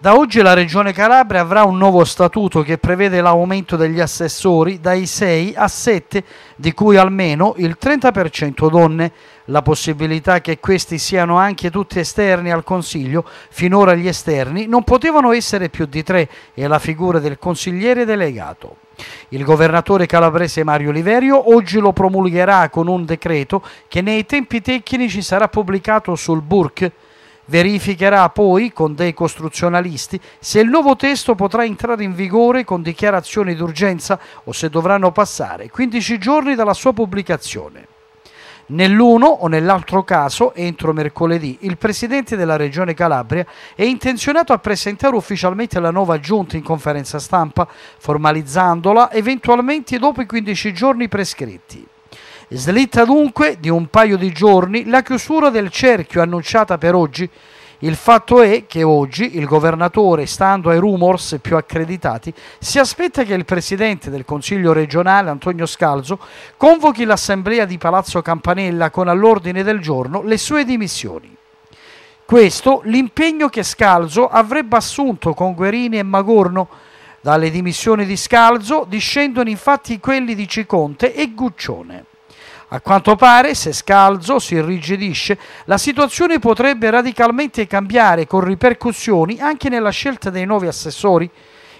Da oggi la Regione Calabria avrà un nuovo statuto che prevede l'aumento degli assessori dai 6 a 7, di cui almeno il 30% donne. La possibilità che questi siano anche tutti esterni al Consiglio, finora gli esterni non potevano essere più di 3, è la figura del consigliere delegato. Il governatore calabrese Mario Liverio oggi lo promulgherà con un decreto che nei tempi tecnici sarà pubblicato sul BURC verificherà poi con dei costruzionalisti se il nuovo testo potrà entrare in vigore con dichiarazioni d'urgenza o se dovranno passare 15 giorni dalla sua pubblicazione. Nell'uno o nell'altro caso, entro mercoledì, il Presidente della Regione Calabria è intenzionato a presentare ufficialmente la nuova giunta in conferenza stampa, formalizzandola eventualmente dopo i 15 giorni prescritti. Slitta dunque di un paio di giorni la chiusura del cerchio annunciata per oggi. Il fatto è che oggi il governatore, stando ai rumors più accreditati, si aspetta che il presidente del Consiglio regionale, Antonio Scalzo, convochi l'assemblea di Palazzo Campanella con all'ordine del giorno le sue dimissioni. Questo l'impegno che Scalzo avrebbe assunto con Guerini e Magorno. Dalle dimissioni di Scalzo discendono infatti quelli di Ciconte e Guccione. A quanto pare, se Scalzo si irrigidisce, la situazione potrebbe radicalmente cambiare con ripercussioni anche nella scelta dei nuovi assessori.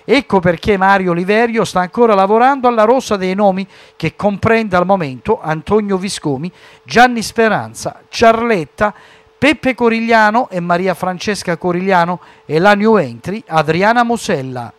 Ecco perché Mario Liverio sta ancora lavorando alla rosa dei nomi che comprende al momento Antonio Viscomi, Gianni Speranza, Ciarletta, Peppe Corigliano e Maria Francesca Corigliano e la new entry Adriana Mosella.